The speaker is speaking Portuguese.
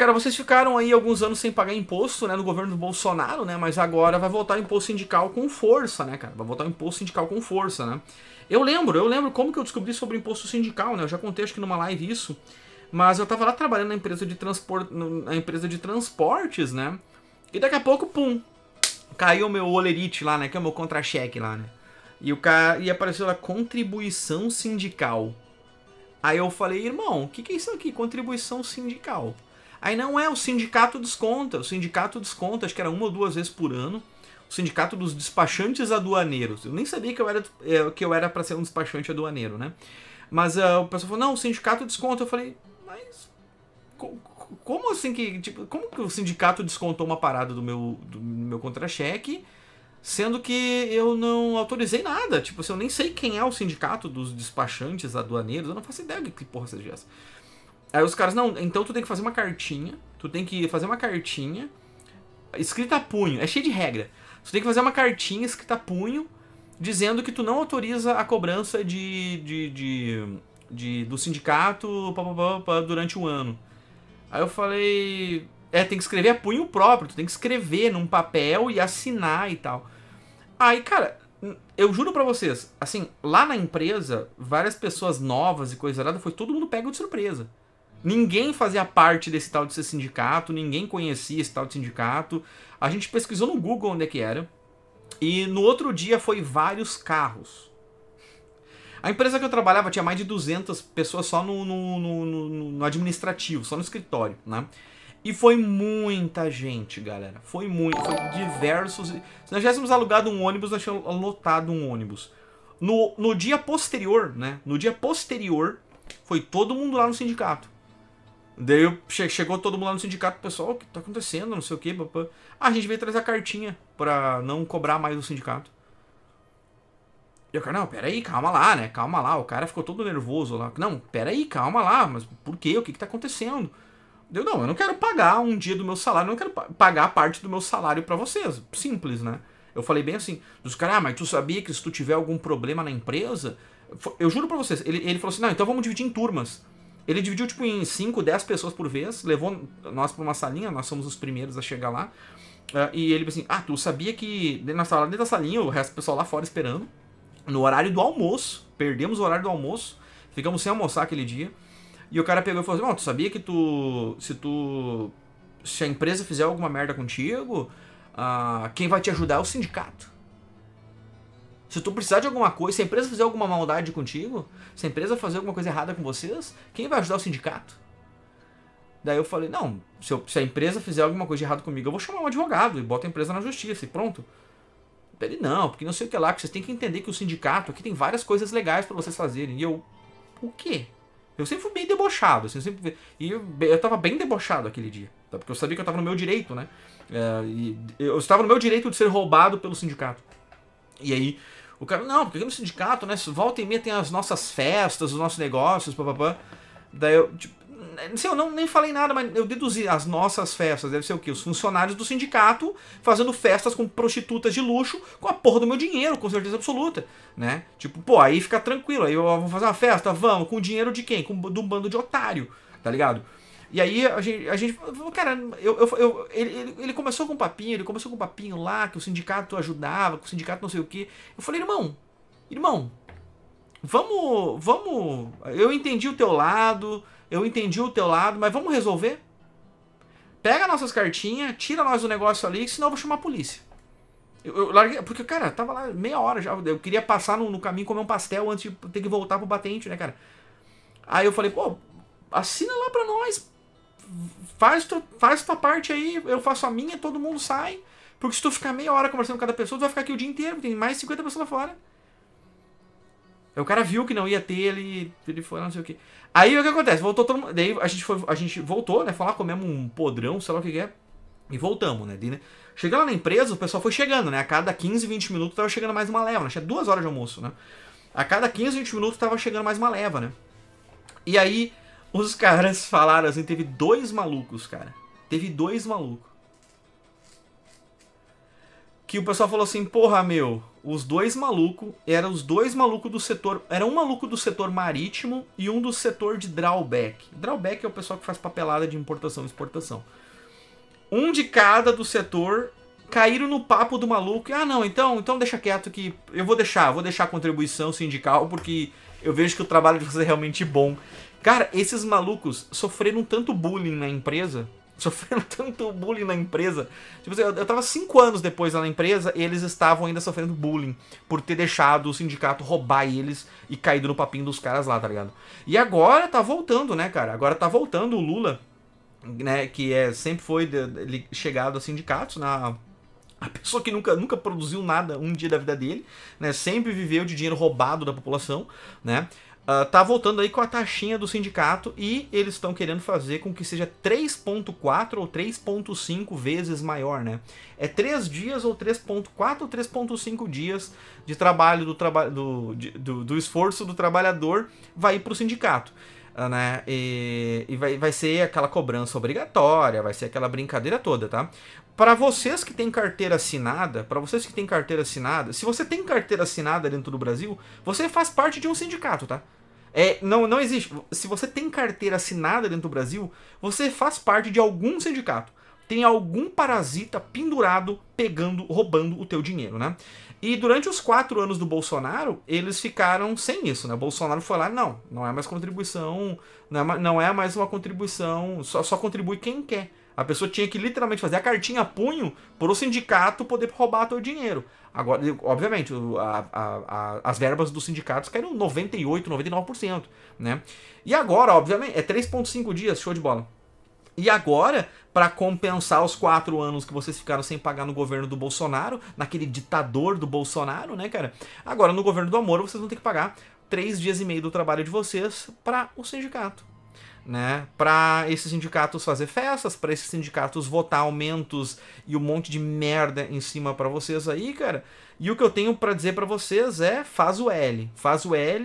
cara, vocês ficaram aí alguns anos sem pagar imposto, né, no governo do Bolsonaro, né, mas agora vai voltar o imposto sindical com força, né, cara, vai voltar o imposto sindical com força, né. Eu lembro, eu lembro como que eu descobri sobre o imposto sindical, né, eu já contei acho que numa live isso, mas eu tava lá trabalhando na empresa de, transpor, na empresa de transportes, né, e daqui a pouco, pum, caiu o meu olerite lá, né, que é o meu contra-cheque lá, né, e, o cara, e apareceu lá, contribuição sindical. Aí eu falei, irmão, o que, que é isso aqui? Contribuição sindical. Aí não é, o sindicato desconta. O sindicato desconta, acho que era uma ou duas vezes por ano. O sindicato dos despachantes aduaneiros. Eu nem sabia que eu era é, que eu era para ser um despachante aduaneiro, né? Mas uh, o pessoal falou: "Não, o sindicato desconta". Eu falei: "Mas como assim que, tipo, como que o sindicato descontou uma parada do meu do meu contra-cheque, sendo que eu não autorizei nada? Tipo, assim, eu nem sei quem é o sindicato dos despachantes aduaneiros, eu não faço ideia de que porra seja essa. Aí os caras, não, então tu tem que fazer uma cartinha, tu tem que fazer uma cartinha escrita a punho, é cheio de regra. Tu tem que fazer uma cartinha escrita a punho dizendo que tu não autoriza a cobrança de, de, de, de do sindicato pá, pá, pá, durante um ano. Aí eu falei, é, tem que escrever a punho próprio, tu tem que escrever num papel e assinar e tal. Aí, cara, eu juro para vocês, assim, lá na empresa, várias pessoas novas e coisa errada, foi todo mundo pego de surpresa. Ninguém fazia parte desse tal de sindicato, ninguém conhecia esse tal de sindicato. A gente pesquisou no Google onde é que era. E no outro dia foi vários carros. A empresa que eu trabalhava tinha mais de 200 pessoas só no, no, no, no administrativo, só no escritório, né? E foi muita gente, galera. Foi muito, foi diversos. Se nós tivéssemos alugado um ônibus, nós tínhamos lotado um ônibus. No, no dia posterior, né? No dia posterior, foi todo mundo lá no sindicato. Daí chegou todo mundo lá no sindicato, pessoal, o que tá acontecendo, não sei o que, papá. Ah, a gente veio trazer a cartinha pra não cobrar mais do sindicato. E o cara, não, peraí, calma lá, né, calma lá. O cara ficou todo nervoso lá. Não, peraí, calma lá, mas por quê? O que que tá acontecendo? Deu, não, eu não quero pagar um dia do meu salário, eu não quero pagar parte do meu salário para vocês. Simples, né? Eu falei bem assim, dos caras, ah, mas tu sabia que se tu tiver algum problema na empresa... Eu juro pra vocês, ele, ele falou assim, não, então vamos dividir em turmas. Ele dividiu tipo em 5, 10 pessoas por vez, levou nós para uma salinha, nós somos os primeiros a chegar lá. Uh, e ele assim: Ah, tu sabia que dentro da salinha, o resto do pessoal lá fora esperando. No horário do almoço, perdemos o horário do almoço, ficamos sem almoçar aquele dia. E o cara pegou e falou assim: tu sabia que tu. Se tu. Se a empresa fizer alguma merda contigo, uh, quem vai te ajudar é o sindicato. Se tu precisar de alguma coisa, se a empresa fizer alguma maldade contigo, se a empresa fazer alguma coisa errada com vocês, quem vai ajudar é o sindicato? Daí eu falei, não, se, eu, se a empresa fizer alguma coisa errada comigo, eu vou chamar um advogado e boto a empresa na justiça e pronto. Ele, não, porque não sei o que lá, que vocês têm que entender que o sindicato aqui tem várias coisas legais para vocês fazerem. E eu, o quê? Eu sempre fui bem debochado, assim, eu sempre, e eu, eu tava bem debochado aquele dia, tá? porque eu sabia que eu tava no meu direito, né? É, eu estava no meu direito de ser roubado pelo sindicato. E aí o cara, não, porque no sindicato, né? Volta e meia tem as nossas festas, os nossos negócios, papapá. Daí eu, tipo, não sei, eu não, nem falei nada, mas eu deduzi as nossas festas, deve ser o quê? Os funcionários do sindicato fazendo festas com prostitutas de luxo com a porra do meu dinheiro, com certeza absoluta, né? Tipo, pô, aí fica tranquilo, aí eu vou fazer uma festa, vamos, com o dinheiro de quem? Com, do bando de otário, tá ligado? E aí a gente, a gente falou, cara, eu, eu, eu, ele, ele começou com um papinho, ele começou com um papinho lá, que o sindicato ajudava, que o sindicato não sei o quê. Eu falei, irmão, irmão, vamos, vamos, eu entendi o teu lado, eu entendi o teu lado, mas vamos resolver? Pega nossas cartinhas, tira nós o negócio ali, senão eu vou chamar a polícia. Eu, eu larguei, porque, cara, tava lá meia hora já. Eu queria passar no, no, caminho comer um pastel antes de ter que voltar pro batente, né, cara? Aí eu falei, pô, assina lá pra nós, faz, tu, faz tua parte aí, eu faço a minha, todo mundo sai. Porque se tu ficar meia hora conversando com cada pessoa, tu vai ficar aqui o dia inteiro, tem mais 50 pessoas lá fora. Aí o cara viu que não ia ter, ele, ele foi lá, não sei o que. Aí o que acontece? Voltou todo mundo. Daí a gente, foi, a gente voltou, né? falar comemos um podrão, sei lá o que, que é. E voltamos, né? né? Chegando lá na empresa, o pessoal foi chegando, né? A cada 15, 20 minutos tava chegando mais uma leva, né? Tinha duas horas de almoço, né? A cada 15, 20 minutos tava chegando mais uma leva, né? E aí os caras falaram assim, teve dois malucos, cara. Teve dois malucos. Que o pessoal falou assim, porra, meu, os dois malucos, eram os dois malucos do setor, era um maluco do setor marítimo e um do setor de drawback. Drawback é o pessoal que faz papelada de importação e exportação. Um de cada do setor caíram no papo do maluco. ah, não, então, então deixa quieto que eu vou deixar, vou deixar a contribuição sindical porque eu vejo que o trabalho de vocês é realmente bom. Cara, esses malucos sofreram tanto bullying na empresa. Sofreram tanto bullying na empresa. Tipo assim, eu, eu tava cinco anos depois lá na empresa e eles estavam ainda sofrendo bullying por ter deixado o sindicato roubar eles e caído no papinho dos caras lá, tá ligado? E agora tá voltando, né, cara? Agora tá voltando o Lula, né, que é, sempre foi de, de, chegado a sindicatos na, né? a pessoa que nunca, nunca produziu nada um dia da vida dele, né? Sempre viveu de dinheiro roubado da população, né? Uh, tá voltando aí com a taxinha do sindicato e eles estão querendo fazer com que seja 3.4 ou 3.5 vezes maior, né? É 3 dias ou 3.4 ou 3.5 dias de trabalho do, trabalho do, do, do esforço do trabalhador vai para o sindicato né? E, e vai, vai ser aquela cobrança obrigatória, vai ser aquela brincadeira toda, tá? Para vocês que têm carteira assinada, para vocês que têm carteira assinada, se você tem carteira assinada dentro do Brasil, você faz parte de um sindicato, tá? É, não, não existe. Se você tem carteira assinada dentro do Brasil, você faz parte de algum sindicato tem algum parasita pendurado pegando, roubando o teu dinheiro, né? E durante os quatro anos do Bolsonaro, eles ficaram sem isso, né? O Bolsonaro foi lá, não, não é mais contribuição, não é, não é mais uma contribuição, só, só contribui quem quer. A pessoa tinha que literalmente fazer a cartinha a punho para o sindicato poder roubar teu dinheiro. Agora, obviamente, a, a, a, as verbas dos sindicatos caíram 98, 99%, né? E agora, obviamente, é 3.5 dias, show de bola. E agora, para compensar os quatro anos que vocês ficaram sem pagar no governo do Bolsonaro, naquele ditador do Bolsonaro, né, cara? Agora, no governo do amor, vocês vão ter que pagar três dias e meio do trabalho de vocês para o sindicato. Né? Para esses sindicatos fazer festas, para esses sindicatos votar aumentos e um monte de merda em cima para vocês aí, cara. E o que eu tenho para dizer para vocês é: faz o L, faz o L